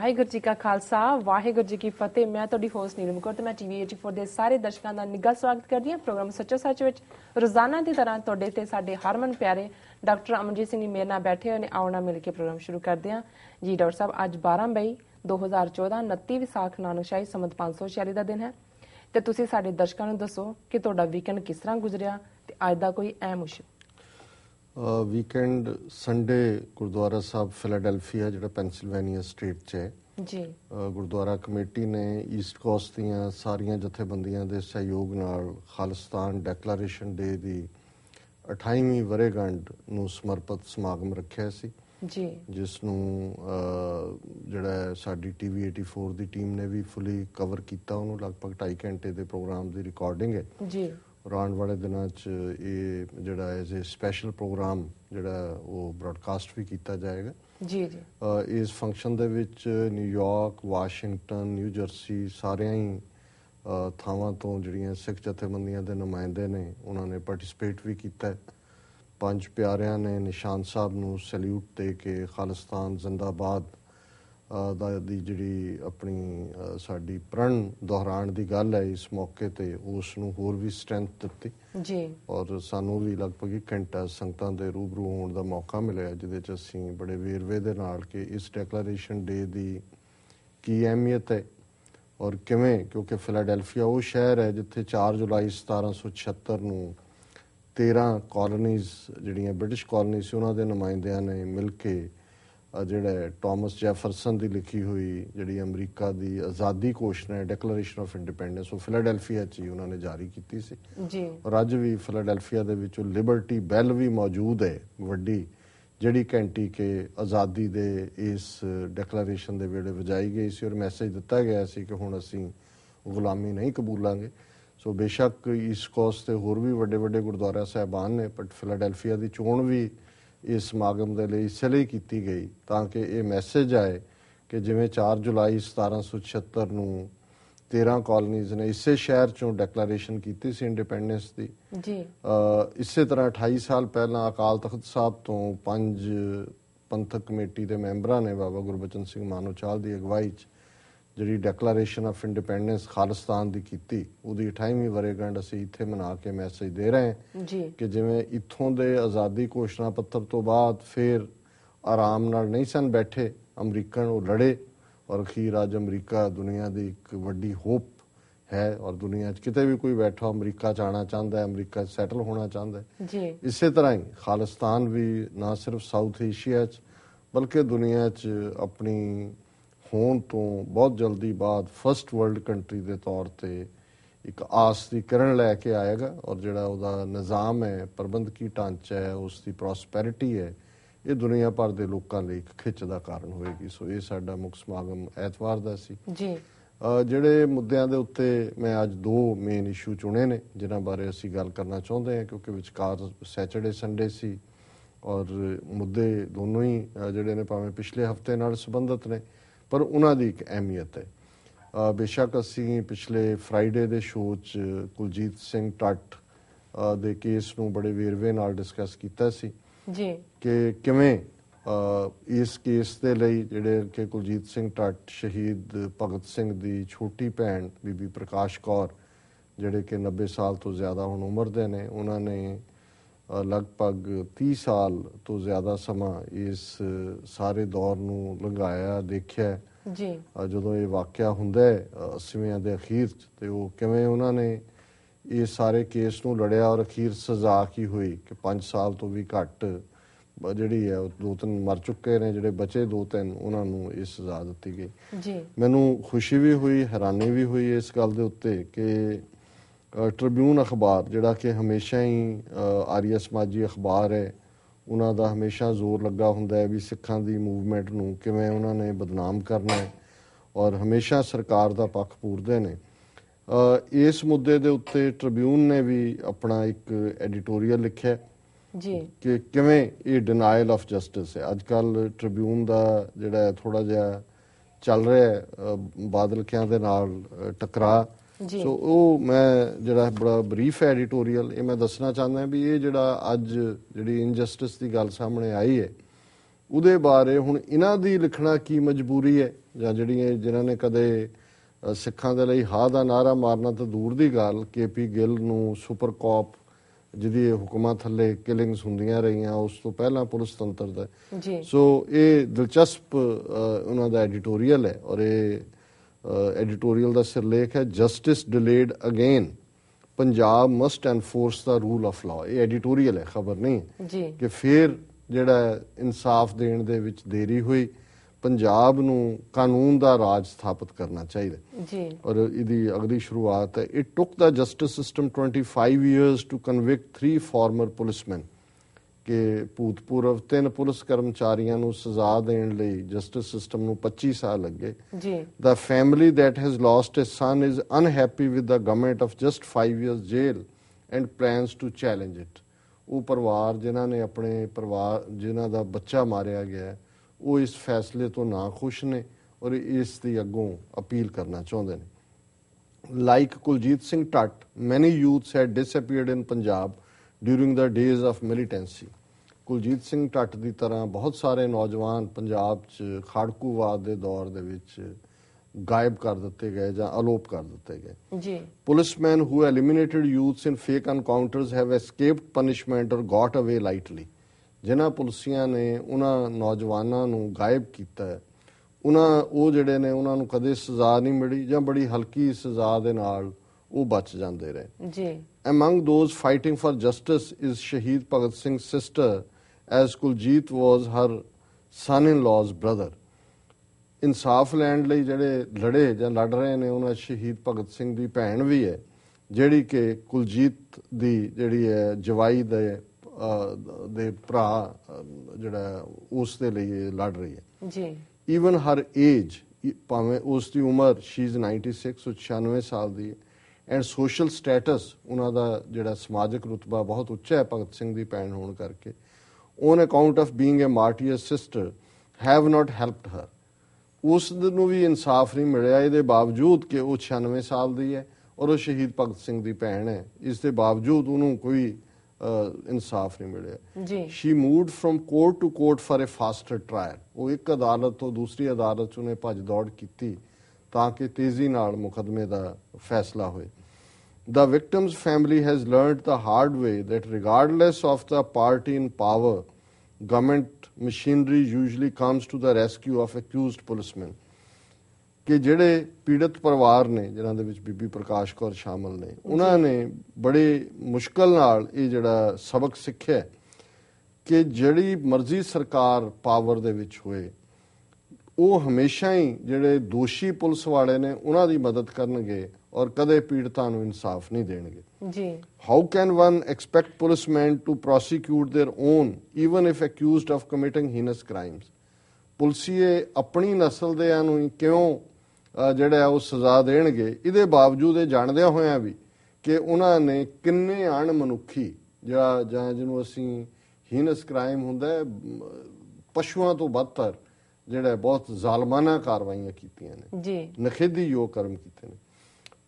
ਵਾਹਿਗੁਰੂ ਜੀ ਕਾ ਖਾਲਸਾ ਵਾਹਿਗੁਰੂ ਜੀ ਕੀ ਫਤਿਹ ਮੈਂ ਤੁਹਾਡੀ ਹੋਸਟ ਨੀਲਮ ਕੌਰ ਤੇ ਮੈਂ ਟੀਵੀ 84 ਦੇ ਸਾਰੇ ਦਰਸ਼ਕਾਂ ਦਾ ਨਿੱਘਾ ਸਵਾਗਤ ਕਰਦੀ ਹਾਂ ਪ੍ਰੋਗਰਾਮ ਸੱਚਾ ਸੱਚ ਵਿੱਚ ਰੋਜ਼ਾਨਾ ਦੀ ਤਰ੍ਹਾਂ ਤੁਹਾਡੇ ਤੇ ਸਾਡੇ ਹਰਮਨ ਪਿਆਰੇ ਡਾਕਟਰ ਅਮਨਜੀਤ ਸਿੰਘ ਜੀ ਮੇਰੇ ਨਾਲ ਬੈਠੇ ਹੋਏ ਨੇ ਆਉਣਾ ਮਿਲ ਕੇ ਪ੍ਰੋਗਰਾਮ ਸ਼ੁਰੂ ਕਰਦੇ ਹਾਂ ਜੀ ਡਾਕਟਰ ਸਾਹਿਬ ਅੱਜ 12 ਮਈ 2014 29 ਵਿਸਾਖ ਨਾਨਕਸ਼ਾਹੀ ਸਮਤ 546 ਦਾ ਦਿਨ ਹੈ ਤੇ ਤੁਸੀਂ ਸਾਡੇ ਦਰਸ਼ਕਾਂ ਨੂੰ ਦੱਸੋ ਕਿ ਤੁਹਾਡਾ ਵੀਕਐਂਡ ਕਿਸ ਤਰ੍ਹਾਂ ਗੁਜ਼ਰਿਆ ਤੇ ਅੱਜ ਦਾ ਕੋਈ ਅਹਿਮ ਉਸ਼ weekend Sunday Gurdwara Sahib Philadelphia ਜਿਹੜਾ ਪੈਂਸਿਲਵੇਨੀਆ ਸਟੇਟ 'ਚ ਹੈ ਜੀ ਗੁਰਦੁਆਰਾ ਕਮੇਟੀ ਨੇ ਈਸਟ ਕੋਸਟ ਦੀਆਂ ਸਾਰੀਆਂ ਜਥੇਬੰਦੀਆਂ ਦੇ ਸਹਿਯੋਗ ਨਾਲ ਖਾਲਿਸਤਾਨ ਡੈਕਲੇਰੇਸ਼ਨ ਡੇ ਦੀ 28ਵੀਂ ਵਰੇਗੰਢ ਨੂੰ ਸਮਰਪਿਤ ਸਮਾਗਮ ਰੱਖਿਆ ਸੀ ਜੀ ਜਿਸ ਨੂੰ ਜਿਹੜਾ ਸਾਡੀ ਟੀਵੀ 84 ਦੀ ਟੀਮ ਨੇ ਵੀ ਫੁੱਲੀ ਕਵਰ ਕੀਤਾ ਉਹਨੂੰ ਲਗਭਗ 2.5 ਘੰਟੇ ਦੇ ਪ੍ਰੋਗਰਾਮ ਦੀ ਰਿਕਾਰਡਿੰਗ ਹੈ ਜੀ ਔਰ ਆਉਣ ਵਾਲੇ ਦਿਨਾਂ 'ਚ ਇਹ ਜਿਹੜਾ ਐਜ਼ ਅ ਸਪੈਸ਼ਲ ਪ੍ਰੋਗਰਾਮ ਜਿਹੜਾ ਉਹ ਬ੍ਰਾਡਕਾਸਟ ਵੀ ਕੀਤਾ ਜਾਏਗਾ ਜੀ ਜੀ ਇਸ ਫੰਕਸ਼ਨ ਦੇ ਵਿੱਚ ਨਿਊਯਾਰਕ ਵਾਸ਼ਿੰਗਟਨ ਨਿਊ ਜਰਸੀ ਸਾਰਿਆਂ ਹੀ ਥਾਵਾਂ ਤੋਂ ਜਿਹੜੀਆਂ ਸਿੱਖ ਜਥੇਬੰਦੀਆਂ ਦੇ ਨੁਮਾਇੰਦੇ ਨੇ ਉਹਨਾਂ ਨੇ ਪਾਰਟਿਸਿਪੇਟ ਵੀ ਕੀਤਾ ਪੰਜ ਪਿਆਰਿਆਂ ਨੇ ਨਿਸ਼ਾਨ ਸਾਹਿਬ ਨੂੰ ਸੈਲੂਟ ਦੇ ਕੇ ਖਾਲਿਸਤਾਨ ਜ਼ਿੰਦਾਬਾਦ ਦਾ ਦੀ ਜਿਹੜੀ ਆਪਣੀ ਸਾਡੀ ਪ੍ਰਣ ਦੁਹਰਾਣ ਦੀ ਗੱਲ ਹੈ ਇਸ ਮੌਕੇ ਤੇ ਉਸ ਨੂੰ ਹੋਰ ਵੀ ਸਟਰੈਂਥ ਦਿੱਤੀ ਜੀ ਔਰ ਸਾਨੂੰ ਵੀ ਲਗਭਗ ਇੱਕ ਘੰਟਾ ਸੰਗਤਾਂ ਦੇ ਰੂਬਰੂ ਹੋਣ ਦਾ ਮੌਕਾ ਮਿਲਿਆ ਜਿਹਦੇ ਚ ਅਸੀਂ ਬੜੇ ਵੇਰਵੇ ਦੇ ਨਾਲ ਕਿ ਇਸ ਡੈਕਲੇਰੇਸ਼ਨ ਡੇ ਦੀ ਕੀ ਅਹਿਮੀਅਤ ਹੈ ਔਰ ਕਿਵੇਂ ਕਿਉਂਕਿ ਫਿਲਾਡੈਲਫੀਆ ਉਹ ਸ਼ਹਿਰ ਹੈ ਜਿੱਥੇ 4 ਜੁਲਾਈ 1776 ਨੂੰ 13 ਕਾਲੋਨੀਜ਼ ਜਿਹੜੀਆਂ ਬ੍ਰਿਟਿਸ਼ ਕਾਲੋਨੀ ਸੀ ਉਹਨਾਂ ਦੇ ਨੁਮਾਇੰਦਿਆਂ ਨੇ ਮਿਲ ਕੇ ਜਿਹੜੇ ਟਾਮਸ ਜੈਫਰਸਨ ਦੀ ਲਿਖੀ ਹੋਈ ਜਿਹੜੀ ਅਮਰੀਕਾ ਦੀ ਆਜ਼ਾਦੀ ਘੋਸ਼ਣਾ ਹੈ ਡਿਕਲੇਰੇਸ਼ਨ ਆਫ ਇੰਡੀਪੈਂਡੈਂਸ ਉਹ ਫਿਲਡੈਲਫੀਆ 'ਚ ਹੀ ਉਹਨਾਂ ਨੇ ਜਾਰੀ ਕੀਤੀ ਸੀ ਜੀ ਔਰ ਅੱਜ ਵੀ ਫਿਲਡੈਲਫੀਆ ਦੇ ਵਿੱਚ ਲਿਬਰਟੀ ਬੈਲ ਵੀ ਮੌਜੂਦ ਹੈ ਵੱਡੀ ਜਿਹੜੀ ਘੰਟੀ ਕੇ ਆਜ਼ਾਦੀ ਦੇ ਇਸ ਡਿਕਲੇਰੇਸ਼ਨ ਦੇ ਵੇਲੇ ਵਜਾਈ ਗਈ ਸੀ ਔਰ ਮੈਸੇਜ ਦਿੱਤਾ ਗਿਆ ਸੀ ਕਿ ਹੁਣ ਅਸੀਂ ਗੁਲਾਮੀ ਨਹੀਂ ਕਬੂਲਾਂਗੇ ਸੋ ਬੇਸ਼ੱਕ ਇਸ ਕੋਸ ਤੇ ਹੋਰ ਵੀ ਵੱਡੇ ਵੱਡੇ ਗੁਰਦੁਆਰਾ ਸਹਿਬਾਨ ਨੇ ਬਟ ਫਿਲਡੈਲਫੀਆ ਦੀ ਚੋਣ ਵੀ ਇਸ ਸਮਾਗਮ ਦੇ ਲਈ ਇਸ ਕੀਤੀ ਗਈ ਤਾਂ ਕਿ ਇਹ ਮੈਸੇਜ ਆਏ ਕਿ ਜਿਵੇਂ 4 ਜੁਲਾਈ 1776 ਨੂੰ 13 ਕਾਲਨੀਆਂ ਨੇ ਇਸੇ ਸ਼ਹਿਰ ਚੋਂ ਡਿਕਲੇਰੇਸ਼ਨ ਕੀਤੀ ਸੀ ਇੰਡੀਪੈਂਡੈਂਸ ਦੀ ਜੀ ਇਸੇ ਤਰ੍ਹਾਂ 28 ਸਾਲ ਪਹਿਲਾਂ ਅਕਾਲ ਤਖਤ ਸਾਹਿਬ ਤੋਂ ਪੰਜ ਪੰਥਕ ਕਮੇਟੀ ਦੇ ਮੈਂਬਰਾਂ ਨੇ ਬਾਬਾ ਗੁਰਬਚਨ ਸਿੰਘ ਮਾਨੋਚਾਲ ਦੀ ਅਗਵਾਈ 'ਚ ਜਿਹੜੀ ਡੈਕਲੇਰੇਸ਼ਨ ਆਫ ਇੰਡੀਪੈਂਡੈਂਸ ਖਾਲਿਸਤਾਨ ਦੀ ਕੀਤੀ ਉਹਦੀ 28ਵੀਂ ਵਰੇਗੰਢ ਅਸੀਂ ਇੱਥੇ ਮਨਾ ਕੇ ਮੈਸੇਜ ਦੇ ਰਹੇ ਹਾਂ ਜੀ ਕਿ ਜਿਵੇਂ ਇੱਥੋਂ ਦੇ ਆਜ਼ਾਦੀ ਘੋਸ਼ਣਾ ਪੱਤਰ ਤੋਂ ਬਾਅਦ ਫਿਰ ਆਰਾਮ ਨਾਲ ਨਹੀਂ ਸਨ ਬੈਠੇ ਅਮਰੀਕਨ ਉਹ ਲੜੇ ਔਰ ਅਖੀਰ ਅੱਜ ਅਮਰੀਕਾ ਦੁਨੀਆ ਦੀ ਇੱਕ ਵੱਡੀ ਹੋਪ ਹੈ ਔਰ ਦੁਨੀਆ 'ਚ ਕਿਤੇ ਵੀ ਕੋਈ ਬੈਠਾ ਅਮਰੀਕਾ ਜਾਣਾ ਚਾਹੁੰਦਾ ਹੈ ਅਮਰੀਕਾ ਸੈਟਲ ਹੋਣਾ ਚਾਹੁੰਦਾ ਹੈ ਜੀ ਇਸੇ ਤਰ੍ਹਾਂ ਹੀ ਖਾਲਿਸਤਾਨ ਵੀ ਨਾ ਸਿਰਫ ਸਾਊਥ ਏਸ਼ੀਆ 'ਚ ਬਲਕਿ ਦੁਨੀਆ 'ਚ ਆਪਣੀ ਹੋਣ ਤੋਂ ਬਹੁਤ ਜਲਦੀ ਬਾਅਦ ਫਰਸਟ ਵਰਲਡ ਕੰਟਰੀ ਦੇ ਤੌਰ ਤੇ ਇੱਕ ਆਸ ਦੀ ਕਿਰਨ ਲੈ ਕੇ ਆਏਗਾ ਔਰ ਜਿਹੜਾ ਉਹਦਾ ਨਿਜ਼ਾਮ ਹੈ ਪ੍ਰਬੰਧਕੀ ਢਾਂਚਾ ਹੈ ਉਸ ਦੀ ਪ੍ਰੋਸਪੈਰਿਟੀ ਹੈ ਇਹ ਦੁਨੀਆ ਭਰ ਦੇ ਲੋਕਾਂ ਲਈ ਇੱਕ ਖਿੱਚ ਦਾ ਕਾਰਨ ਹੋਏਗੀ ਸੋ ਇਹ ਸਾਡਾ ਮੁੱਖ ਸਮਾਗਮ ਐਤਵਾਰ ਦਾ ਸੀ ਜੀ ਜਿਹੜੇ ਮੁੱਦਿਆਂ ਦੇ ਉੱਤੇ ਮੈਂ ਅੱਜ ਦੋ ਮੇਨ ਇਸ਼ੂ ਚੁਣੇ ਨੇ ਜਿਨ੍ਹਾਂ ਬਾਰੇ ਅਸੀਂ ਗੱਲ ਕਰਨਾ ਚਾਹੁੰਦੇ ਹਾਂ ਕਿਉਂਕਿ ਵਿਚਕਾਰ ਸੈਟਰਡੇ ਸੰਡੇ ਸੀ ਔਰ ਮੁੱਦੇ ਦੋਨੋਂ ਹੀ ਜਿਹੜੇ ਨੇ ਭਾਵੇਂ ਪਿਛਲੇ ਹਫਤੇ ਨਾਲ ਸੰਬੰਧਿਤ ਨੇ ਪਰ ਉਹਨਾਂ ਦੀ ਇੱਕ ਅਹਿਮੀਅਤ ਹੈ ਬੇਸ਼ੱਕ ਅਸੀਂ ਪਿਛਲੇ ਫਰਾਈਡੇ ਦੇ ਸ਼ੋਅ 'ਚ ਕੁਲਜੀਤ ਸਿੰਘ ਟੱਟ ਦੇ ਕੇਸ ਨੂੰ ਬੜੇ ਵੇਰਵੇ ਨਾਲ ਡਿਸਕਸ ਕੀਤਾ ਸੀ ਜੀ ਕਿ ਕਿਵੇਂ ਇਸ ਕੇਸ ਦੇ ਲਈ ਜਿਹੜੇ ਕਿ ਕੁਲਜੀਤ ਸਿੰਘ ਟੱਟ ਸ਼ਹੀਦ ਭਗਤ ਸਿੰਘ ਦੀ ਛੋਟੀ ਭੈਣ ਬੀਬੀ ਪ੍ਰਕਾਸ਼ ਕੌਰ ਜਿਹੜੇ ਕਿ 90 ਸਾਲ ਤੋਂ ਜ਼ਿਆਦਾ ਹੁਣ ਉਮਰ ਦੇ ਨੇ ਉਹਨਾਂ ਨੇ ਲਗਭਗ 30 ਸਾਲ ਤੋਂ ਜ਼ਿਆਦਾ ਸਮਾਂ ਇਸ ਸਾਰੇ ਦੌਰ ਨੂੰ ਲੰਘਾਇਆ ਦੇਖਿਆ ਜੀ ਜਦੋਂ ਇਹ ਵਾਕਿਆ ਹੁੰਦਾ ਹੈ 80ਵਿਆਂ ਦੇ ਅਖੀਰ ਤੇ ਉਹ ਕਿਵੇਂ ਉਹਨਾਂ ਨੇ ਇਹ ਸਾਰੇ ਕੇਸ ਨੂੰ ਲੜਿਆ ਔਰ ਅਖੀਰ ਸਜ਼ਾ ਕੀ ਹੋਈ ਕਿ 5 ਸਾਲ ਤੋਂ ਵੀ ਘੱਟ ਜਿਹੜੀ ਹੈ ਉਹ ਦੋ ਤਿੰਨ ਮਰ ਚੁੱਕੇ ਨੇ ਜਿਹੜੇ ਬਚੇ ਦੋ ਤਿੰਨ ਉਹਨਾਂ ਨੂੰ ਇਹ ਸਜ਼ਾ ਦਿੱਤੀ ਗਈ ਜੀ ਮੈਨੂੰ ਖੁਸ਼ੀ ਵੀ ਹੋਈ ਹੈਰਾਨੀ ਵੀ ਹੋਈ ਇਸ ਗੱਲ ਦੇ ਉੱਤੇ ਕਿ ਟ੍ਰਿਬਿਊਨ ਅਖਬਾਰ ਜਿਹੜਾ ਕਿ ਹਮੇਸ਼ਾ ਹੀ ਆਰੀਆ ਸਮਾਜੀ ਅਖਬਾਰ ਹੈ ਉਹਨਾਂ ਦਾ ਹਮੇਸ਼ਾ ਜ਼ੋਰ ਲੱਗਾ ਹੁੰਦਾ ਹੈ ਵੀ ਸਿੱਖਾਂ ਦੀ ਮੂਵਮੈਂਟ ਨੂੰ ਕਿਵੇਂ ਉਹਨਾਂ ਨੇ ਬਦਨਾਮ ਕਰਨਾ ਹੈ ਔਰ ਹਮੇਸ਼ਾ ਸਰਕਾਰ ਦਾ ਪੱਖ ਪੂਰਦੇ ਨੇ ਇਸ ਮੁੱਦੇ ਦੇ ਉੱਤੇ ਟ੍ਰਿਬਿਊਨ ਨੇ ਵੀ ਆਪਣਾ ਇੱਕ ਐਡੀਟੋਰੀਅਲ ਲਿਖਿਆ ਜੀ ਕਿ ਕਿਵੇਂ ਇਹ ਡਿਨਾਇਲ ਆਫ ਜਸਟਿਸ ਹੈ ਅੱਜ ਕੱਲ ਟ੍ਰਿਬਿਊਨ ਦਾ ਜਿਹੜਾ ਥੋੜਾ ਜਿਹਾ ਚੱਲ ਰਿਹਾ ਹੈ ਬਾਦਲ ਕਿਆਂ ਦੇ ਨਾਲ ਟਕਰਾ ਸੋ ਉਹ ਮੈਂ ਜਿਹੜਾ ਬੜਾ ਬਰੀਫ ਐਡੀਟੋਰੀਅਲ ਇਹ ਮੈਂ ਦੱਸਣਾ ਚਾਹੁੰਦਾ ਵੀ ਇਹ ਜਿਹੜਾ ਅੱਜ ਜਿਹੜੀ ਇਨਜਸਟਿਸ ਦੀ ਗੱਲ ਸਾਹਮਣੇ ਆਈ ਹੈ ਉਹਦੇ ਬਾਰੇ ਹੁਣ ਇਹਨਾਂ ਦੀ ਲਿਖਣਾ ਕੀ ਮਜਬੂਰੀ ਹੈ ਜਾਂ ਜਿਹੜੀਆਂ ਜਿਨ੍ਹਾਂ ਨੇ ਕਦੇ ਸਿੱਖਾਂ ਦੇ ਲਈ ਹਾ ਦਾ ਨਾਰਾ ਮਾਰਨਾ ਤਾਂ ਦੂਰ ਦੀ ਗੱਲ ਕੇਪੀ ਗਿੱਲ ਨੂੰ ਸੁਪਰ ਕਾਪ ਜਿਹਦੀ ਹੁਕਮਾਂ ਥੱਲੇ ਕਿਲਿੰਗਸ ਹੁੰਦੀਆਂ ਰਹੀਆਂ ਉਸ ਤੋਂ ਪਹਿਲਾਂ ਪੁਲਿਸ ਤੰਤਰ ਦਾ ਜੀ ਸੋ ਇਹ ਦਿਲਚਸਪ ਉਹਨਾਂ ਦਾ ਐਡੀਟੋਰੀਅਲ ਹੈ ਔਰ ਇਹ ਐਡੀਟੋਰੀਅਲ ਦਾ ਸਿਰਲੇਖ ਹੈ justice delayed again Punjab must enforce the rule of law ਇਹ ਐਡੀਟੋਰੀਅਲ ਹੈ ਖਬਰ ਨਹੀਂ ਜੀ ਕਿ ਫੇਰ ਜਿਹੜਾ ਇਨਸਾਫ ਦੇਣ ਦੇ ਵਿੱਚ ਦੇਰੀ ਹੋਈ ਪੰਜਾਬ ਨੂੰ ਕਾਨੂੰਨ ਦਾ ਰਾਜ ਸਥਾਪਿਤ ਕਰਨਾ ਚਾਹੀਦਾ ਜੀ ਔਰ ਇਹਦੀ ਅਗਲੀ ਸ਼ੁਰੂਆਤ ਹੈ it took the justice system 25 years to convict 3 former policemen ਕਿ ਭੂਤਪੂਰਵ ਤਿੰਨ ਪੁਲਿਸ ਕਰਮਚਾਰੀਆਂ ਨੂੰ ਸਜ਼ਾ ਦੇਣ ਲਈ ਜਸਟਿਸ ਸਿਸਟਮ ਨੂੰ 25 ਸਾਲ ਲੱਗੇ ਜੀ the family that has lost a son is unhappy with the government of just 5 years jail and plans to challenge it ਉਹ ਪਰਿਵਾਰ ਜਿਨ੍ਹਾਂ ਨੇ ਆਪਣੇ ਪਰਿਵਾਰ ਜਿਨ੍ਹਾਂ ਦਾ ਬੱਚਾ ਮਾਰਿਆ ਗਿਆ ਉਹ ਇਸ ਫੈਸਲੇ ਤੋਂ ਨਾ ਖੁਸ਼ ਨੇ ਔਰ ਇਸ ਦੀ ਅੱਗੋਂ ਅਪੀਲ ਕਰਨਾ ਚਾਹੁੰਦੇ ਨੇ like Kuljit Singh Tut many youths had disappeared in Punjab during the days of militancy Kuljit Singh Tut ਦੀ ਤਰ੍ਹਾਂ ਬਹੁਤ ਸਾਰੇ ਨੌਜਵਾਨ ਪੰਜਾਬ 'ਚ ਖਾੜਕੂਵਾਦ ਦੇ ਦੌਰ ਦੇ ਵਿੱਚ ਗਾਇਬ ਕਰ ਦਿੱਤੇ ਗਏ ਜਾਂ ਅਲੋਪ ਕਰ ਦਿੱਤੇ ਗਏ ਜੀ policemen who eliminated youths in fake encounters have escaped punishment or got away lightly ਜਿਨ੍ਹਾਂ ਪੁਲਸੀਆਂ ਨੇ ਉਹਨਾਂ ਨੌਜਵਾਨਾਂ ਨੂੰ ਗਾਇਬ ਕੀਤਾ ਉਹਨਾਂ ਉਹ ਜਿਹੜੇ ਨੇ ਉਹਨਾਂ ਨੂੰ ਕਦੇ ਸਜ਼ਾ ਨਹੀਂ ਮਿਲੀ ਜਾਂ ਬੜੀ ਹਲਕੀ ਸਜ਼ਾ ਦੇ ਨਾਲ ਉਹ ਬਚ ਜਾਂਦੇ ਰਹੇ ਜੀ Among those fighting for justice is Shaheed Bhagat Singh's sister, as Kuljit was her son-in-law's brother. ਇਨਸਾਫ ਲੈਣ ਲਈ ਜਿਹੜੇ ਲੜੇ ਜਾਂ ਲੜ ਰਹੇ ਨੇ ਉਹਨਾਂ ਸ਼ਹੀਦ ਭਗਤ ਸਿੰਘ ਦੀ ਭੈਣ ਵੀ ਹੈ ਜਿਹੜੀ ਕਿ ਕੁਲਜੀਤ ਦੀ ਜਿਹੜੀ ਹੈ ਜਵਾਈ ਦੇ ਦੇ ਭਰਾ ਜਿਹੜਾ ਉਸ ਦੇ ਲਈ ਲੜ ਰਹੀ ਹੈ ਜੀ ਈਵਨ ਹਰ ਏਜ ਭਾਵੇਂ ਉਸ ਦੀ ਉਮਰ ਸ਼ੀ ਇਜ਼ 96 96 ਸਾਲ ਦੀ ਹੈ ਐਂਡ ਸੋਸ਼ਲ ਸਟੇਟਸ ਉਹਨਾਂ ਦਾ ਜਿਹੜਾ ਸਮਾਜਿਕ ਰੁਤਬਾ ਬਹੁਤ ਉੱਚਾ ਹੈ ਭਗਤ ਸਿੰਘ ਦੀ ਭੈਣ ਹੋਣ ਕਰਕੇ on account of being a martyr sister have not helped her ਉਸ ਨੂੰ ਵੀ ਇਨਸਾਫ ਨਹੀਂ ਮਿਲਿਆ ਇਹਦੇ ਬਾਵਜੂਦ ਕਿ ਉਹ 96 ਸਾਲ ਦੀ ਹੈ ਔਰ ਉਹ ਸ਼ਹੀਦ ਭਗਤ ਸਿੰਘ ਦੀ ਭੈਣ ਹੈ ਇਸ ਦੇ ਬਾਵਜੂਦ ਉਹਨੂੰ ਕੋਈ ਇਨਸਾਫ ਨਹੀਂ ਮਿਲਿਆ ਜੀ she moved from court to court for a faster trial ਉਹ ਇੱਕ ਅਦਾਲਤ ਤੋਂ ਦੂਸਰੀ ਅਦਾਲਤ 'ਚ ਉਹਨੇ ਭੱਜ ਦੌੜ ਕੀਤੀ ਤਾਂ ਕਿ ਤੇਜ਼ੀ ਨਾਲ ਮੁਕਦਮੇ ਦਾ ਫੈਸਲਾ ਹੋਏ The victim's family has learned the hard way that regardless of the party in power, government machinery usually comes to the rescue of accused policemen. ਕਿ ਜਿਹੜੇ ਪੀੜਤ ਪਰਿਵਾਰ ਨੇ ਜਿਨ੍ਹਾਂ ਦੇ ਵਿੱਚ ਬੀਬੀ ਪ੍ਰਕਾਸ਼ ਕੌਰ ਸ਼ਾਮਲ ਨੇ ਉਹਨਾਂ ਨੇ ਬੜੇ ਮੁਸ਼ਕਲ ਨਾਲ ਇਹ ਜਿਹੜਾ ਸਬਕ ਸਿੱਖਿਆ ਕਿ ਜਿਹੜੀ ਮਰਜ਼ੀ ਸਰਕਾਰ ਪਾਵਰ ਦੇ ਵਿੱਚ ਹੋਏ ਉਹ ਹਮੇਸ਼ਾ ਹੀ ਜਿਹੜੇ ਦੋਸ਼ੀ ਪੁਲਿਸ ਵਾਲੇ ਨੇ ਉਹਨਾਂ ਦੀ ਮਦਦ ਕਰਨਗੇ ਔਰ ਕਦੇ ਪੀੜਤਾਂ ਨੂੰ ਇਨਸਾਫ ਨਹੀਂ ਦੇਣਗੇ ਜੀ how can one expect policemen to prosecute their own even if accused of committing heinous crimes ਪੁਲਸੀਏ ਆਪਣੀ نسل ਦੇ ਨੂੰ ਕਿਉਂ ਜਿਹੜਾ ਉਹ ਸਜ਼ਾ ਦੇਣਗੇ ਇਹਦੇ ਬਾਵਜੂਦ ਇਹ ਜਾਣਦਿਆਂ ਹੋਇਆਂ ਵੀ ਕਿ ਉਹਨਾਂ ਨੇ ਕਿੰਨੇ ਅਣਮਨੁੱਖੀ ਜਾਂ ਜਿਹਨੂੰ ਅਸੀਂ ਹੀਨਸ ਕ੍ਰਾਈਮ ਹੁੰਦਾ ਹੈ ਪਸ਼ੂਆਂ ਤੋਂ ਤਰ ਜਿਹੜਾ ਬਹੁਤ ਜ਼ਾਲਮਾਨਾ ਕਾਰਵਾਈਆਂ ਕੀਤੀਆਂ ਨੇ ਜੀ ਨਖੇਦੀ ਯੋਗ ਕਰਮ ਕੀਤੇ ਨੇ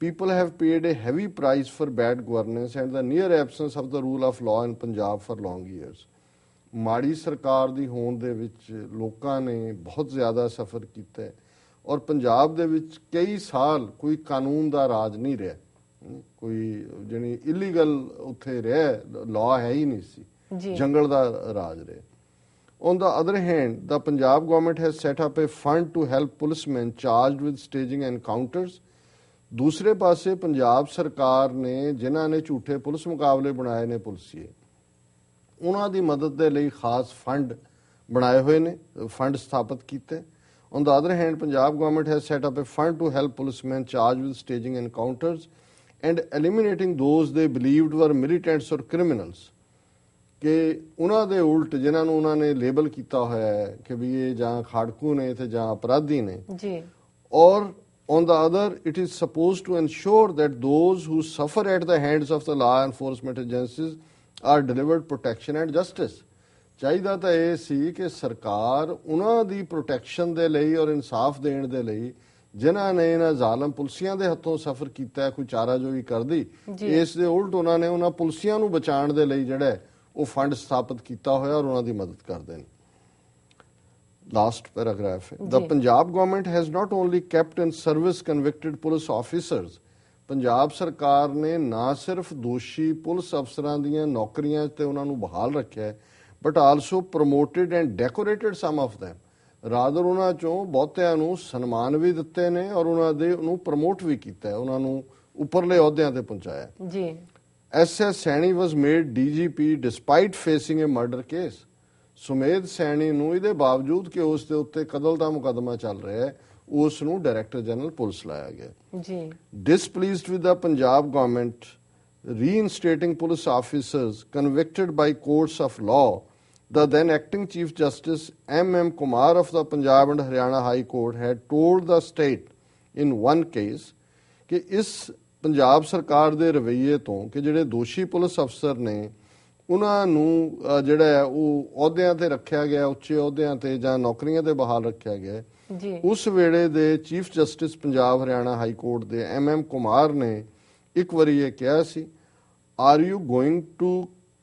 people have paid a heavy price for bad governance and the near absence of the rule of law in Punjab for long years ਮਾੜੀ ਸਰਕਾਰ ਦੀ ਹੋਣ ਦੇ ਵਿੱਚ ਲੋਕਾਂ ਨੇ ਬਹੁਤ ਜ਼ਿਆਦਾ ਸਫ਼ਰ ਕੀਤਾ ਔਰ ਪੰਜਾਬ ਦੇ ਵਿੱਚ ਕਈ ਸਾਲ ਕੋਈ ਕਾਨੂੰਨ ਦਾ ਰਾਜ ਨਹੀਂ ਰਿਹਾ ਕੋਈ ਜਣੀ ਇਲੀਗਲ ਉੱਥੇ ਰਿਹਾ ਲਾਅ ਹੈ ਹੀ ਨਹੀਂ ਸੀ ਜੰਗਲ ਦਾ ਰਾਜ ਰਿਹਾ On the other hand, the Punjab government has set up a fund to help policemen charged with staging encounters. ਦੂਸਰੇ ਪਾਸੇ ਪੰਜਾਬ ਸਰਕਾਰ ਨੇ ਜਿਨ੍ਹਾਂ ਨੇ ਝੂਠੇ ਪੁਲਿਸ ਮੁਕਾਬਲੇ ਬਣਾਏ ਨੇ ਪੁਲਸੀਏ ਉਹਨਾਂ ਦੀ ਮਦਦ ਦੇ ਲਈ ਖਾਸ ਫੰਡ ਬਣਾਏ ਹੋਏ ਨੇ ਫੰਡ ਸਥਾਪਿਤ ਕੀਤੇ on the other hand Punjab government has set up a fund to help policemen charge with staging encounters and eliminating those they believed ਵਰ ਮਿਲੀਟੈਂਟਸ অর ਕ੍ਰਿਮੀਨਲਸ ਕਿ ਉਹਨਾਂ ਦੇ ਉਲਟ ਜਿਨ੍ਹਾਂ ਨੂੰ ਉਹਨਾਂ ਨੇ ਲੇਬਲ ਕੀਤਾ ਹੋਇਆ ਹੈ ਕਿ ਵੀ ਇਹ ਜਾਂ ਖਾੜਕੂ ਨੇ ਤੇ ਜਾਂ ਅਪਰਾਧੀ ਨੇ ਜੀ or on the other it is supposed to ensure that those who suffer at the hands of the law enforcement agencies are delivered protection and justice ਚਾਹੀਦਾ ਤਾਂ ਇਹ ਸੀ ਕਿ ਸਰਕਾਰ ਉਹਨਾਂ ਦੀ ਪ੍ਰੋਟੈਕਸ਼ਨ ਦੇ ਲਈ ਔਰ ਇਨਸਾਫ ਦੇਣ ਦੇ ਲਈ ਜਿਨ੍ਹਾਂ ਨੇ ਇਹਨਾਂ ਜ਼ਾਲਮ ਪੁਲਸੀਆਂ ਦੇ ਹੱਥੋਂ ਸਫਰ ਕੀਤਾ ਕੋਈ ਚਾਰਾ ਜੋ ਵੀ ਕਰਦੀ ਇਸ ਦੇ ਉਲਟ ਉਹਨਾਂ ਨੇ ਉਹਨਾਂ ਪੁਲਸੀਆਂ ਨੂੰ ਬਚਾਉਣ ਦੇ ਲਈ ਜਿਹੜਾ ਉਹ ਫੰਡ ਸਥਾਪਿਤ ਕੀਤਾ ਹੋਇਆ ਔਰ ਉਹਨਾਂ ਦੀ ਮਦਦ ਕਰਦੇ ਨੇ ਲਾਸਟ ਪੈਰਾਗ੍ਰਾਫ ਹੈ the Punjab government has not only kept in service convicted police officers Punjab ਸਰਕਾਰ ਨੇ ਨਾ ਸਿਰਫ ਦੋਸ਼ੀ ਪੁਲਿਸ ਅਫਸਰਾਂ ਦੀਆਂ ਨੌਕਰੀਆਂ ਤੇ ਉਹਨਾਂ ਨੂੰ ਬਹਾਲ ਰੱਖਿਆ ਹੈ but also promoted and decorated some of them rather ਉਹਨਾਂ ਚੋਂ ਬਹੁਤਿਆਂ ਨੂੰ ਸਨਮਾਨ ਵੀ ਦਿੱਤੇ ਨੇ ਔਰ ਉਹਨਾਂ ਦੇ ਉਹਨੂੰ ਪ੍ਰੋਮੋਟ ਵੀ ਕੀਤਾ ਹੈ ਉਹਨਾਂ ਨੂੰ ਉੱਪਰਲੇ ਅਹੁਦਿਆਂ ਤੇ ਪਹੁੰਚਾਇਆ ਜੀ S.S. Saini was made DGP despite facing a murder case. Sumedh Saini ਨੂੰ ਇਹਦੇ ਬਾਵਜੂਦ ਕਿ ਉਸ ਦੇ ਉੱਤੇ ਕਦਲ ਦਾ ਮੁਕਦਮਾ ਚੱਲ ਰਿਹਾ ਹੈ ਉਸ ਨੂੰ ਡਾਇਰੈਕਟਰ ਜਨਰਲ ਪੁਲਿਸ ਲਾਇਆ ਗਿਆ ਜੀ displeased with the Punjab government reinstating police officers convicted by courts of law The then acting Chief Justice M.M. Kumar of the Punjab and Haryana High Court had told the state in one case कि इस ਪੰਜਾਬ ਸਰਕਾਰ ਦੇ ਰਵਈਏ ਤੋਂ ਕਿ ਜਿਹੜੇ ਦੋਸ਼ੀ police ਅਫਸਰ ਨੇ ਉਹਨਾਂ ਨੂੰ ਜਿਹੜਾ ਹੈ ਉਹ ਅਹੁਦਿਆਂ ਤੇ ਰੱਖਿਆ ਗਿਆ ਉੱਚੇ ਅਹੁਦਿਆਂ ਤੇ ਜਾਂ ਨੌਕਰੀਆਂ ਤੇ ਬਹਾਲ ਰੱਖਿਆ ਗਿਆ ਜੀ ਉਸ ਵੇਲੇ ਦੇ chief justice Punjab Haryana high court ਦੇ ਐਮ ਐਮ ਕੁਮਾਰ ਨੇ ਇੱਕ ਵਾਰੀ ਇਹ ਕਿਹਾ ਸੀ are you going to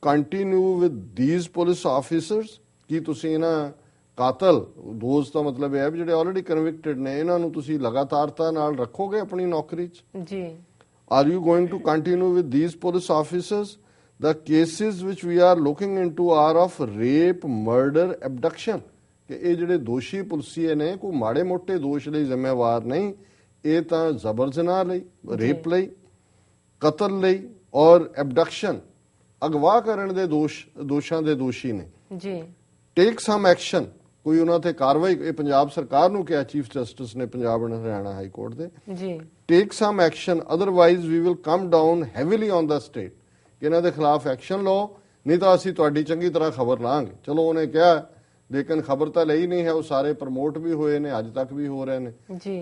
continue with these police officers ਕੀ ਤੁਸੀਂ ਇਹਨਾਂ ਕਾਤਲ ਦੋਸਤ ਦਾ ਮਤਲਬ ਇਹ ਹੈ ਜਿਹੜੇ ਆਲਰੇਡੀ ਕਨਵਿਕਟਡ ਨੇ ਇਹਨਾਂ ਨੂੰ ਤੁਸੀਂ ਲਗਾਤਾਰਤਾ ਨਾਲ ਰੱਖੋਗੇ ਆਪਣੀ ਨੌਕਰੀ 'ਚ ਜੀ Are you going to continue with these police officers? The cases which we are looking into are of rape, murder, abduction. ਕਿ ਇਹ ਜਿਹੜੇ ਦੋਸ਼ੀ ਪੁਲਸੀਏ ne ਕੋਈ maade ਮੋਟੇ dosh layi ਜ਼ਿੰਮੇਵਾਰ nahi eh ta ਜ਼ਬਰ ਜ਼ਨਾ ਲਈ ਰੇਪ ਲਈ ਕਤਲ ਲਈ ਔਰ ਐਬਡਕਸ਼ਨ ਅਗਵਾ ਕਰਨ ਦੇ ਦੋਸ਼ ਦੋਸ਼ਾਂ ਦੇ ਦੋਸ਼ੀ ਨੇ ਜੀ ਟੇਕ ਸਮ ਐਕਸ਼ਨ ਕੋਈ ਉਹਨਾਂ ਤੇ ਕਾਰਵਾਈ ਇਹ ਪੰਜਾਬ ਸਰਕਾਰ ਨੂੰ ਕਿਹਾ ਚੀਫ ਜਸਟਿਸ ਨੇ ਪੰਜਾਬ ਅਤੇ ਹਰਿਆਣਾ ਹਾਈ ਕੋਰਟ ਦੇ ਜੀ take some action otherwise we will come down heavily on the state ਇਹਨਾਂ ਦੇ ਖਿਲਾਫ ਐਕਸ਼ਨ ਲਓ ਨਹੀਂ ਤਾਂ ਅਸੀਂ ਤੁਹਾਡੀ ਚੰਗੀ ਤਰ੍ਹਾਂ ਖਬਰ ਲਾਂਗੇ ਚਲੋ ਉਹਨੇ ਕਿਹਾ ਲੇਕਿਨ ਖਬਰ ਤਾਂ ਲਈ ਨਹੀਂ ਹੈ ਉਹ ਸਾਰੇ ਪ੍ਰਮੋਟ ਵੀ ਹੋਏ ਨੇ ਅੱਜ ਤੱਕ ਵੀ ਹੋ ਰਹੇ ਨੇ ਜੀ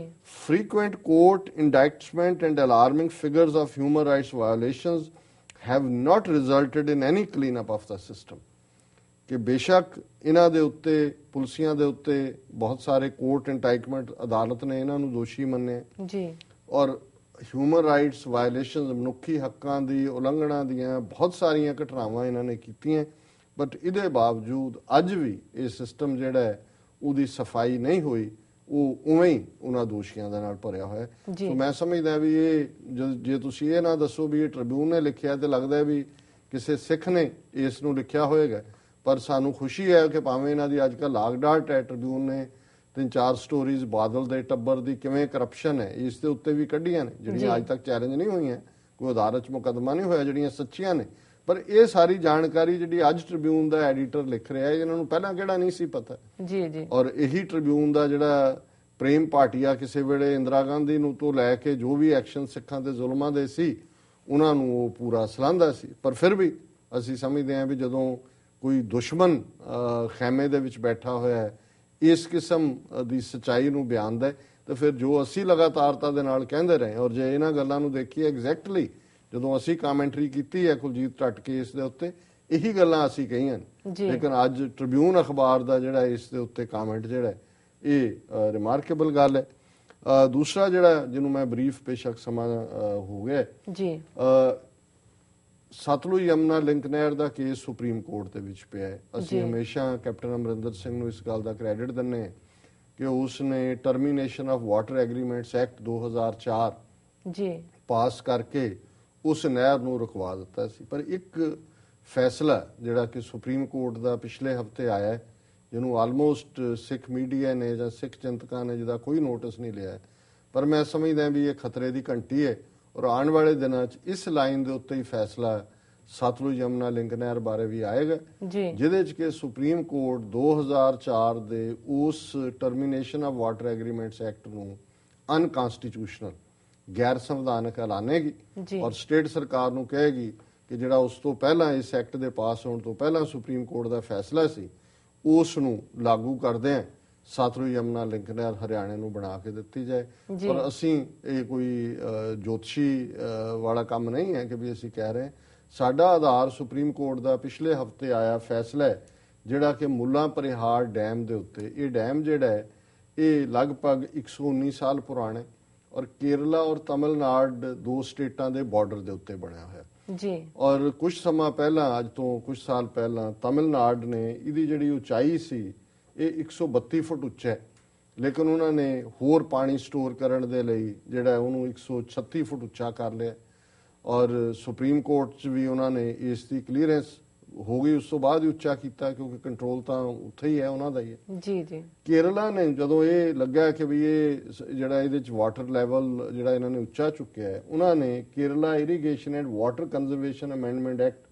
frequent court indictment and alarming figures of human rights violations have not resulted in any clean up of the system ਕਿ ਬੇਸ਼ੱਕ ਇਹਨਾਂ ਦੇ ਉੱਤੇ ਪੁਲਸੀਆਂ ਦੇ ਉੱਤੇ ਬਹੁਤ ਸਾਰੇ ਕੋਰਟ ਇੰਟਾਈਟਮੈਂਟ ਅਦਾਲਤ ਨੇ ਇਹਨਾਂ ਨੂੰ ਦੋਸ਼ੀ ਮੰਨੇ ਜੀ ਔਰ ਹਿਊਮਨ ਰਾਈਟਸ ਵਾਇਲੇਸ਼ਨਸ ਮਨੁੱਖੀ ਹੱਕਾਂ ਦੀ ਉਲੰਘਣਾ ਦੀਆਂ ਬਹੁਤ ਸਾਰੀਆਂ ਘਟਨਾਵਾਂ ਇਹਨਾਂ ਨੇ ਕੀਤੀਆਂ ਬਟ ਇਹਦੇ ਬਾਵਜੂਦ ਅੱਜ ਵੀ ਇਹ ਸਿਸਟਮ ਜਿਹੜਾ ਹੈ ਉਹਦੀ ਸਫਾਈ ਨਹੀਂ ਹੋਈ ਉਹ ਉਵੇਂ ਹੀ ਉਹਨਾਂ ਦੋਸ਼ੀਆਂ ਦੇ ਨਾਲ ਭਰਿਆ ਹੋਇਆ ਹੈ ਸੋ ਮੈਂ ਸਮਝਦਾ ਵੀ ਇਹ ਜੇ ਤੁਸੀਂ ਇਹ ਨਾ ਦੱਸੋ ਵੀ ਇਹ ਟ੍ਰਿਬਿਊਨ ਨੇ ਲਿਖਿਆ ਤੇ ਲੱਗਦਾ ਵੀ ਕਿਸੇ ਸਿੱਖ ਨੇ ਇਸ ਨੂੰ ਲਿਖਿਆ ਹੋਵੇਗਾ ਪਰ ਸਾਨੂੰ ਖੁਸ਼ੀ ਹੈ ਕਿ ਭਾਵੇਂ ਇਹਨਾਂ ਦੀ ਅੱਜਕੱਲ ਕੱਲ ਟ੍ਰਿਬਿਊਨ ਨੇ ਤਿੰਨ ਚਾਰ ਸਟੋਰੀਜ਼ ਬਾਦਲ ਦੇ ਟੱਬਰ ਦੀ ਕਿਵੇਂ ਕਰਪਸ਼ਨ ਹੈ ਇਸ ਦੇ ਉੱਤੇ ਵੀ ਕੱਢੀਆਂ ਨੇ ਜਿਹੜੀਆਂ ਅੱਜ ਤੱਕ ਚੈਲੰਜ ਨਹੀਂ ਹੋਈਆਂ ਕੋਈ ਅਦਾਲਤ 'ਚ ਮੁਕਦਮਾ ਨਹੀਂ ਹੋਇਆ ਜਿਹੜੀਆਂ ਸੱਚੀਆਂ ਨੇ ਪਰ ਇਹ ਸਾਰੀ ਜਾਣਕਾਰੀ ਜਿਹੜੀ ਅੱਜ ਟ੍ਰਿਬਿਊਨ ਦਾ ਐਡੀਟਰ ਲਿਖ ਰਿਹਾ ਹੈ ਇਹਨਾਂ ਨੂੰ ਪਹਿਲਾਂ ਕਿਹੜਾ ਨਹੀਂ ਸੀ ਪਤਾ ਜੀ ਜੀ ਔਰ ਇਹੀ ਟ੍ਰਿਬਿਊਨ ਦਾ ਜਿਹੜਾ ਪ੍ਰੇਮ ਪਾਰਟੀਆ ਕਿਸੇ ਵੇਲੇ ਇੰਦਰਾ ਗਾਂਧੀ ਨੂੰ ਤੋਂ ਲੈ ਕੇ ਜੋ ਵੀ ਐਕਸ਼ਨ ਸਿੱਖਾਂ ਤੇ ਜ਼ੁਲਮਾਂ ਦੇ ਸੀ ਉਹਨਾਂ ਨੂੰ ਉਹ ਪੂਰਾ ਸਲਾਂਦਾ ਸੀ ਪਰ ਫਿਰ ਵੀ ਅਸੀਂ ਸਮਝਦੇ ਹਾਂ ਵੀ ਜਦੋਂ ਕੋਈ ਦੁਸ਼ਮਣ ਖੈਮੇ ਦੇ ਵਿੱਚ ਬੈਠਾ ਹੋਇਆ ਹੈ ਇਸ ਕਿਸਮ ਦੀ ਸਚਾਈ ਨੂੰ ਬਿਆਨਦਾ ਹੈ ਤਾਂ ਫਿਰ ਜੋ ਅਸੀਂ ਲਗਾਤਾਰਤਾ ਦੇ ਨਾਲ ਕਹਿੰਦੇ ਰਹੇ ਔਰ ਜੇ ਇਹਨਾਂ ਗੱਲਾਂ ਨੂੰ ਦੇਖੀਏ ਐਗਜ਼ੈਕਟਲੀ ਜਦੋਂ ਅਸੀਂ ਕਮੈਂਟਰੀ ਕੀਤੀ ਹੈ ਕੁਲਜੀਤ ਟੱਟ ਕੇਸ ਦੇ ਉੱਤੇ ਇਹੀ ਗੱਲਾਂ ਅਸੀਂ ਕਹੀਆਂ ਲੇਕਿਨ ਅੱਜ ਟ੍ਰਿਬਿਊਨ ਅਖਬਾਰ ਦਾ ਜਿਹੜਾ ਇਸ ਦੇ ਉੱਤੇ ਕਮੈਂਟ ਜਿਹੜਾ ਇਹ ਰਿਮਾਰਕੇਬਲ ਗੱਲ ਹੈ ਦੂਸਰਾ ਜਿਹੜਾ ਜਿਹਨੂੰ ਮੈਂ ਬਰੀਫ ਪੇਸ਼ਕ ਸਮਾਂ ਹੋ ਗਿਆ ਜੀ ਸਤਲੁਜ ਯਮਨਾ ਲਿੰਕ ਨਹਿਰ ਦਾ ਕੇਸ ਸੁਪਰੀਮ ਕੋਰਟ ਦੇ ਵਿੱਚ ਪਿਆ ਹੈ ਅਸੀਂ ਹਮੇਸ਼ਾ ਕੈਪਟਨ ਅਮਰਿੰਦਰ ਸਿੰਘ ਨੂੰ ਇਸ ਗੱਲ ਦਾ ਕ੍ਰੈਡਿਟ ਦਿੰਨੇ ਕਿ ਉਸ ਨੇ termination of water agreements act 2004 ਜੀ ਪਾਸ ਕਰਕੇ ਉਸ ਨਹਿਰ ਨੂੰ ਰੁਕਵਾ ਦਿੱਤਾ ਸੀ ਪਰ ਇੱਕ ਫੈਸਲਾ ਜਿਹੜਾ ਕਿ ਸੁਪਰੀਮ ਕੋਰਟ ਦਾ ਪਿਛਲੇ ਹਫਤੇ ਆਇਆ ਹੈ ਜਿਹਨੂੰ ਆਲਮੋਸਟ ਸਿੱਖ ਮੀਡੀਆ ਨੇ ਜਾਂ ਸਿੱਖ ਚਿੰਤਕਾਂ ਨੇ ਜਿਹਦਾ ਕੋਈ ਨੋਟਿਸ ਨਹੀਂ ਲਿਆ ਪਰ ਮੈਂ ਸਮਝਦਾ ਵੀ ਇਹ ਖਤਰੇ ਦੀ ਘੰਟੀ ਹੈ ਔਰ ਆਉਣ ਵਾਲੇ ਦਿਨਾਂ 'ਚ ਇਸ ਲਾਈਨ ਦੇ ਉੱਤੇ ਹੀ ਫੈਸਲਾ ਸਤਲੁਜ ਯਮਨਾ ਲਿੰਕ ਨਹਿਰ ਬਾਰੇ ਵੀ ਆਏਗਾ ਜਿਹਦੇ 'ਚ ਕਿ ਸੁਪਰੀਮ ਕੋਰਟ 2004 ਦੇ ਉਸ termination of water agreements act ਨੂੰ ਅਨਕਨਸਟੀਟਿਊਸ਼ਨਲ ਗੈਰ ਸੰਵਿਧਾਨਕ ਐਲਾਨੇਗੀ ਔਰ ਸਟੇਟ ਸਰਕਾਰ ਨੂੰ ਕਹੇਗੀ ਕਿ ਜਿਹੜਾ ਉਸ ਤੋਂ ਪਹਿਲਾਂ ਇਸ ਐਕਟ ਦੇ ਪਾਸ ਹੋਣ ਤੋਂ ਪਹਿਲਾਂ ਸੁਪਰੀਮ ਕੋਰਟ ਦਾ ਫੈਸਲਾ ਸੀ ਉਸ ਨੂੰ ਲਾਗੂ ਕਰਦੇ ਆਂ ਸਾਤਰੂ ਯਮਨਾ ਲਿੰਕ ਨਾਲ ਹਰਿਆਣੇ ਨੂੰ ਬਣਾ ਕੇ ਦਿੱਤੀ ਜਾਏ ਪਰ ਅਸੀਂ ਇਹ ਕੋਈ ਜੋਤਸ਼ੀ ਵਾਲਾ ਕੰਮ ਨਹੀਂ ਹੈ ਕਿ ਵੀ ਅਸੀਂ ਕਹਿ ਰਹੇ ਸਾਡਾ ਆਧਾਰ ਸੁਪਰੀਮ ਕੋਰਟ ਦਾ ਪਿਛਲੇ ਹਫਤੇ ਆਇਆ ਫੈਸਲਾ ਹੈ ਜਿਹੜਾ ਕਿ ਮੁੱਲਾ ਪਰਿਹਾਰ ਡੈਮ ਦੇ ਉੱਤੇ ਇਹ ਡੈਮ ਜਿਹੜਾ ਹੈ ਇਹ ਲਗਭਗ 119 ਸਾਲ ਪੁਰਾਣਾ ਹੈ ਔਰ ਕੇਰਲਾ ਔਰ ਤਮਿਲਨਾਡੂ ਦੋ ਸਟੇਟਾਂ ਦੇ ਬਾਰਡਰ ਦੇ ਉੱਤੇ ਬਣਿਆ ਹੋਇਆ ਜੀ ਔਰ ਕੁਝ ਸਮਾਂ ਪਹਿਲਾਂ ਅੱਜ ਤੋਂ ਕੁਝ ਸਾਲ ਪਹਿਲਾਂ ਤਮਿਲਨਾਡੂ ਨੇ ਇਹਦੀ ਜਿਹੜੀ ਉਚਾਈ ਸੀ ਇਹ 132 ਫੁੱਟ ਉੱਚਾ ਹੈ ਲੇਕਿਨ ਉਹਨਾਂ ਨੇ ਹੋਰ ਪਾਣੀ ਸਟੋਰ ਕਰਨ ਦੇ ਲਈ ਜਿਹੜਾ ਉਹਨੂੰ 136 ਫੁੱਟ ਉੱਚਾ ਕਰ ਲਿਆ ਔਰ ਸੁਪਰੀਮ ਕੋਰਟ 'ਚ ਵੀ ਉਹਨਾਂ ਨੇ ਇਸ ਦੀ ਕਲੀਅਰੈਂਸ ਹੋ ਗਈ ਉਸ ਤੋਂ ਬਾਅਦ ਹੀ ਉੱਚਾ ਕੀਤਾ ਕਿਉਂਕਿ ਕੰਟਰੋਲ ਤਾਂ ਉੱਥੇ ਹੀ ਹੈ ਉਹਨਾਂ ਦਾ ਹੀ ਹੈ ਜੀ ਜੀ ਕੇਰਲਾ ਨੇ ਜਦੋਂ ਇਹ ਲੱਗਾ ਕਿ ਵੀ ਇਹ ਜਿਹੜਾ ਇਹਦੇ 'ਚ ਵਾਟਰ ਲੈਵਲ ਜਿਹੜਾ ਇਹਨਾਂ ਨੇ ਉੱਚਾ ਚੁੱਕਿਆ ਹੈ ਉਹਨਾਂ ਨੇ Kerala irrigation and water conservation amendment act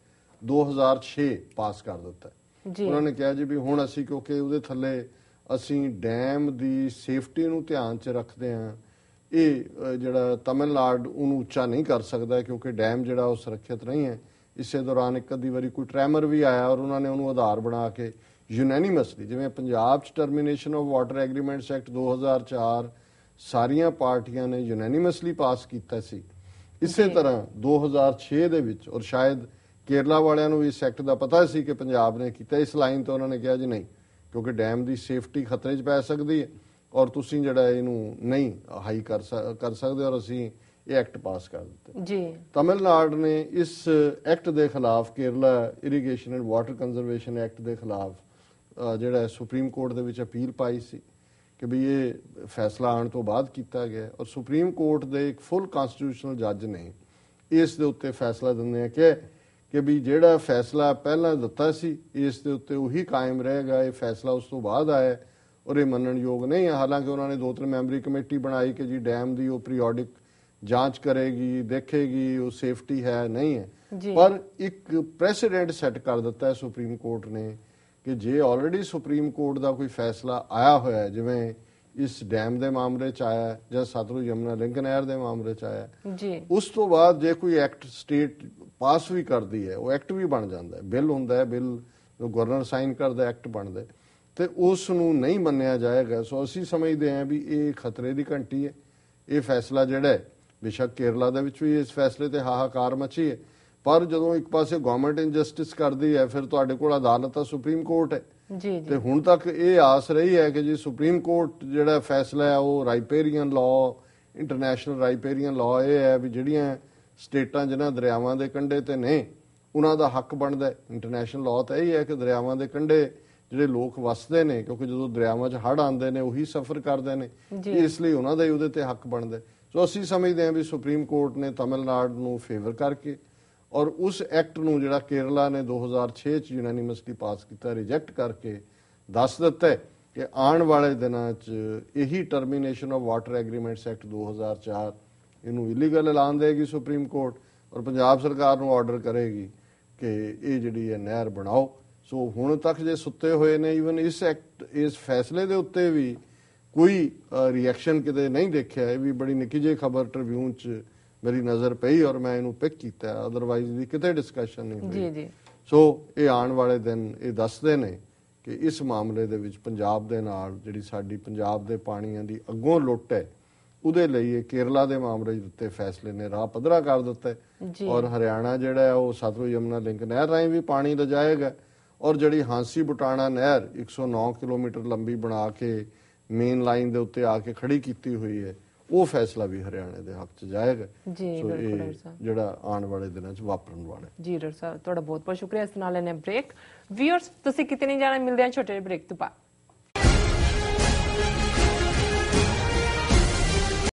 2006 pass ਕਰ ਦਿੱਤਾ ਉਹਨਾਂ ਨੇ ਕਿਹਾ ਜੀ ਵੀ ਹੁਣ ਅਸੀਂ ਕਿਉਂਕਿ ਉਹਦੇ ਥੱਲੇ ਅਸੀਂ ਡੈਮ ਦੀ ਸੇਫਟੀ ਨੂੰ ਧਿਆਨ 'ਚ ਰੱਖਦੇ ਆਂ ਇਹ ਜਿਹੜਾ ਤਮਿਲਨਾਡੂ ਉਹਨੂੰ ਉੱਚਾ ਨਹੀਂ ਕਰ ਸਕਦਾ ਕਿਉਂਕਿ ਡੈਮ ਜਿਹੜਾ ਉਹ ਸੁਰੱਖਿਅਤ ਨਹੀਂ ਹੈ ਇਸੇ ਦੌਰਾਨ ਇੱਕ ਅੱਧੀ ਵਾਰੀ ਕੋਈ ਟ੍ਰੈਮਰ ਵੀ ਆਇਆ ਔਰ ਉਹਨਾਂ ਨੇ ਉਹਨੂੰ ਆਧਾਰ ਬਣਾ ਕੇ ਯੂਨੈਨਿਮਸਲੀ ਜਿਵੇਂ ਪੰਜਾਬ 'ਚ termination of water agreements act 2004 ਸਾਰੀਆਂ ਪਾਰਟੀਆਂ ਨੇ ਯੂਨੈਨਿਮਸਲੀ ਪਾਸ ਕੀਤਾ ਸੀ ਇਸੇ ਤਰ੍ਹਾਂ 2006 ਦੇ ਵਿੱਚ ਔਰ ਸ਼ਾਇਦ ਕੇਰਲਾ ਵਾਲਿਆਂ ਨੂੰ ਇਸ ਸੈਕਟਰ ਦਾ ਪਤਾ ਸੀ ਕਿ ਪੰਜਾਬ ਨੇ ਕੀਤਾ ਇਸ ਲਾਈਨ ਤੋਂ ਉਹਨਾਂ ਨੇ ਕਿਹਾ ਜੀ ਨਹੀਂ ਕਿਉਂਕਿ ਡੈਮ ਦੀ ਸੇਫਟੀ ਖਤਰੇ 'ਚ ਪੈ ਸਕਦੀ ਹੈ ਔਰ ਤੁਸੀਂ ਜਿਹੜਾ ਇਹਨੂੰ ਨਹੀਂ ਹਾਈ ਕਰ ਕਰ ਸਕਦੇ ਔਰ ਅਸੀਂ ਇਹ ਐਕਟ ਪਾਸ ਕਰ ਦਿੱਤਾ ਜੀ ਤਮਿਲਨਾਡੂ ਨੇ ਇਸ ਐਕਟ ਦੇ ਖਿਲਾਫ Kerala irrigation and water conservation act ਦੇ ਖਿਲਾਫ ਜਿਹੜਾ ਸੁਪਰੀਮ ਕੋਰਟ ਦੇ ਵਿੱਚ ਅਪੀਲ ਪਾਈ ਸੀ ਕਿ ਵੀ ਇਹ ਫੈਸਲਾ ਆਉਣ ਤੋਂ ਬਾਅਦ ਕੀਤਾ ਗਿਆ ਔਰ ਸੁਪਰੀਮ ਕੋਰਟ ਦੇ ਇੱਕ ਫੁੱਲ ਕਨਸਟੀਟਿਊਸ਼ਨਲ ਜੱਜ ਨੇ ਇਸ ਦੇ ਉੱਤੇ ਫੈਸਲਾ ਦਿੰਦੇ ਆ ਕਿ ਕਿ ਵੀ ਜਿਹੜਾ ਫੈਸਲਾ ਪਹਿਲਾਂ ਦਿੱਤਾ ਸੀ ਇਸ ਦੇ ਉੱਤੇ ਉਹੀ ਕਾਇਮ ਰਹੇਗਾ ਇਹ ਫੈਸਲਾ ਉਸ ਤੋਂ ਬਾਅਦ ਆਇਆ ਔਰ ਇਹ ਮੰਨਣ ਯੋਗ ਨਹੀਂ ਹੈ ਹਾਲਾਂਕਿ ਉਹਨਾਂ ਨੇ ਦੋ ਤਿੰਨ ਮੈਂਬਰੀ ਕਮੇਟੀ ਬਣਾਈ ਕਿ ਜੀ ਡੈਮ ਦੀ ਉਹ ਪੀਰੀਆਡਿਕ ਜਾਂਚ ਕਰੇਗੀ ਦੇਖੇਗੀ ਉਹ ਸੇਫਟੀ ਹੈ ਨਹੀਂ ਹੈ ਪਰ ਇੱਕ ਪ੍ਰੈਸੀਡੈਂਟ ਸੈੱਟ ਕਰ ਦਿੱਤਾ ਹੈ ਸੁਪਰੀਮ ਕੋਰਟ ਨੇ ਕਿ ਜੇ ਆਲਰੇਡੀ ਸੁਪਰੀਮ ਕੋਰਟ ਦਾ ਕੋਈ ਫੈਸਲਾ ਆਇਆ ਹੋਇਆ ਹੈ ਜਿਵੇਂ ਇਸ ਡੈਮ ਦੇ ਮਾਮਲੇ ਚ ਆਇਆ ਜਾਂ ਸਤਲੁਜ ਯਮਨਾ ਲਿੰਕ ਨਹਿਰ ਦੇ ਮਾਮਲੇ ਚ ਆਇਆ ਜੀ ਉਸ ਤੋਂ ਬਾਅਦ ਜੇ ਕੋਈ ਐਕਟ ਸਟੇਟ ਪਾਸ ਵੀ ਕਰਦੀ ਹੈ ਉਹ ਐਕਟ ਵੀ ਬਣ ਜਾਂਦਾ ਹੈ ਬਿੱਲ ਹੁੰਦਾ ਹੈ ਬਿੱਲ ਜੋ ਗਵਰਨਰ ਸਾਈਨ ਕਰਦਾ ਐਕਟ ਬਣਦਾ ਤੇ ਉਸ ਨੂੰ ਨਹੀਂ ਮੰਨਿਆ ਜਾਏਗਾ ਸੋ ਅਸੀਂ ਸਮਝਦੇ ਹਾਂ ਵੀ ਇਹ ਖਤਰੇ ਦੀ ਘੰਟੀ ਹੈ ਇਹ ਫੈਸਲਾ ਜਿਹੜਾ ਹੈ ਬਿਸ਼ੱਕ ਕੇਰਲਾ ਦੇ ਵਿੱਚ ਵੀ ਇਸ ਫੈਸਲੇ ਤੇ ਹਾਹਾਕਾਰ ਮਚੀ ਹੈ ਪਰ ਜਦੋਂ ਇੱਕ ਪਾਸੇ ਗਵਰਨਮੈਂਟ ਇਨਜਸਟਿਸ ਕਰਦੀ ਹੈ ਫਿਰ ਤੁਹਾਡੇ ਕੋਲ ਅਦਾਲਤ ਆ ਸੁਪਰੀਮ ਕੋਰਟ ਹੈ ਜੀ ਤੇ ਹੁਣ ਤੱਕ ਇਹ ਆਸ ਰਹੀ ਹੈ ਕਿ ਜੀ ਸੁਪਰੀਮ ਕੋਰਟ ਜਿਹੜਾ ਫੈਸਲਾ ਹੈ ਉਹ riparian law international riparian law ਇਹ ਹੈ ਵੀ ਜਿਹੜੀਆਂ ਸਟੇਟਾਂ ਜਿਨ੍ਹਾਂ ਦਰਿਆਵਾਂ ਦੇ ਕੰਢੇ ਤੇ ਨੇ ਉਹਨਾਂ ਦਾ ਹੱਕ ਬਣਦਾ ਇੰਟਰਨੈਸ਼ਨਲ ਲਾਅ ਤਾਂ ਇਹ ਹੈ ਕਿ ਦਰਿਆਵਾਂ ਦੇ ਕੰਢੇ ਜਿਹੜੇ ਲੋਕ ਵਸਦੇ ਨੇ ਕਿਉਂਕਿ ਜਦੋਂ ਦਰਿਆਵਾਂ 'ਚ ਹੜ ਆਉਂਦੇ ਨੇ ਉਹੀ ਸਫਰ ਕਰਦੇ ਨੇ ਇਸ ਲਈ ਉਹਨਾਂ ਦਾ ਹੀ ਉਹਦੇ ਤੇ ਹੱਕ ਬਣਦਾ ਸੋ ਅਸੀਂ ਸਮਝਦੇ ਹਾਂ ਵੀ ਸੁਪਰੀਮ ਕੋਰਟ ਨੇ ਤਮਿਲਨਾਡੂ ਨੂੰ ਫੇਵਰ ਕਰਕੇ ਔਰ ਉਸ ਐਕਟ ਨੂੰ ਜਿਹੜਾ ਕੇਰਲਾ ਨੇ 2006 ਚ ਯੂਨੈਨਿਮਸਲੀ ਪਾਸ ਕੀਤਾ ਰਿਜੈਕਟ ਕਰਕੇ ਦੱਸ ਦਿੱਤਾ ਕਿ ਆਉਣ ਵਾਲੇ ਦਿਨਾਂ 'ਚ ਇਹੀ termination of water agreements act 2004 ਇਹਨੂੰ ਇਲੀਗਲ ਐਲਾਨ ਦੇਗੀ ਸੁਪਰੀਮ ਕੋਰਟ ਔਰ ਪੰਜਾਬ ਸਰਕਾਰ ਨੂੰ ਆਰਡਰ ਕਰੇਗੀ ਕਿ ਇਹ ਜਿਹੜੀ ਹੈ ਨਹਿਰ ਬਣਾਓ ਸੋ ਹੁਣ ਤੱਕ ਜੇ ਸੁੱਤੇ ਹੋਏ ਨੇ ਇਵਨ ਇਸ ਐਕਟ ਇਸ ਫੈਸਲੇ ਦੇ ਉੱਤੇ ਵੀ ਕੋਈ ਰਿਐਕਸ਼ਨ ਕਿਤੇ ਨਹੀਂ ਦੇਖਿਆ ਇਹ ਵੀ ਬੜੀ ਨਿੱਕੀ ਜਿਹੀ ਖਬਰ ਟ੍ਰਿਬਿਊਨ 'ਚ ਮੇਰੀ ਨਜ਼ਰ ਪਈ ਔਰ ਮੈਂ ਇਹਨੂੰ ਪਿਕ ਕੀਤਾ ਅਦਰਵਾਈਜ਼ ਵੀ ਕਿਤੇ ਡਿਸਕਸ਼ਨ ਨਹੀਂ ਹੋਈ ਜੀ ਜੀ ਸੋ ਇਹ ਆਉਣ ਵਾਲੇ ਦਿਨ ਇਹ ਦੱਸਦੇ ਨੇ ਕਿ ਇਸ ਮਾਮਲੇ ਦੇ ਵਿੱਚ ਪੰਜਾਬ ਦੇ ਨਾਲ ਜਿਹੜੀ ਸਾਡੀ ਪੰਜਾਬ ਦੇ ਪਾਣੀਆਂ ਦੀ ਅੱਗੋਂ ਲੁੱਟ ਹੈ ਉਹਦੇ ਲਈ ਇਹ ਕੇਰਲਾ ਦੇ ਮਾਮਲੇ ਦੇ ਉੱਤੇ ਫੈਸਲੇ ਨੇ ਰਾਹ ਪਧਰਾ ਕਰ ਦਿੱਤਾ ਔਰ ਹਰਿਆਣਾ ਜਿਹੜਾ ਹੈ ਉਹ ਸਤਲੁਜ ਯਮਨਾ ਲਿੰਕ ਨਹਿਰ ਰਾਹੀਂ ਵੀ ਪਾਣੀ ਲਜਾਏਗਾ ਔਰ ਜਿਹੜੀ ਹਾਂਸੀ ਬਟਾਣਾ ਨਹਿਰ 109 ਕਿਲੋਮੀਟਰ ਲੰਬੀ ਬਣਾ ਕੇ ਮੇਨ ਲਾਈਨ ਦੇ ਉੱਤੇ ਆ ਕੇ ਖੜੀ ਕੀਤੀ ਹੋਈ ਹੈ ਉਹ ਫੈਸਲਾ ਵੀ ਹਰਿਆਣੇ ਦੇ ਹੱਕ 'ਚ ਜਾਏਗਾ ਸੋ ਇਹ ਜਿਹੜਾ ਆਉਣ ਵਾਲੇ ਦਿਨਾਂ 'ਚ ਵਾਪਰਨ ਵਾਲਾ ਜੀ ਡਾਕਟਰ ਸਾਹਿਬ ਤੁਹਾਡਾ ਬਹੁਤ ਬਹੁਤ ਸ਼ੁਕਰੀਆ ਇਸ ਨਾਲ ਇਹਨੇ ਬ੍ਰੇਕ ਵੀਅਰਸ ਤੁਸੀਂ ਕਿਤੇ ਨਹੀਂ ਜਾਣਾ ਮਿਲਦੇ ਆ ਛੋਟੇ ਬ੍ਰੇਕ ਤੋਂ ਬਾਅਦ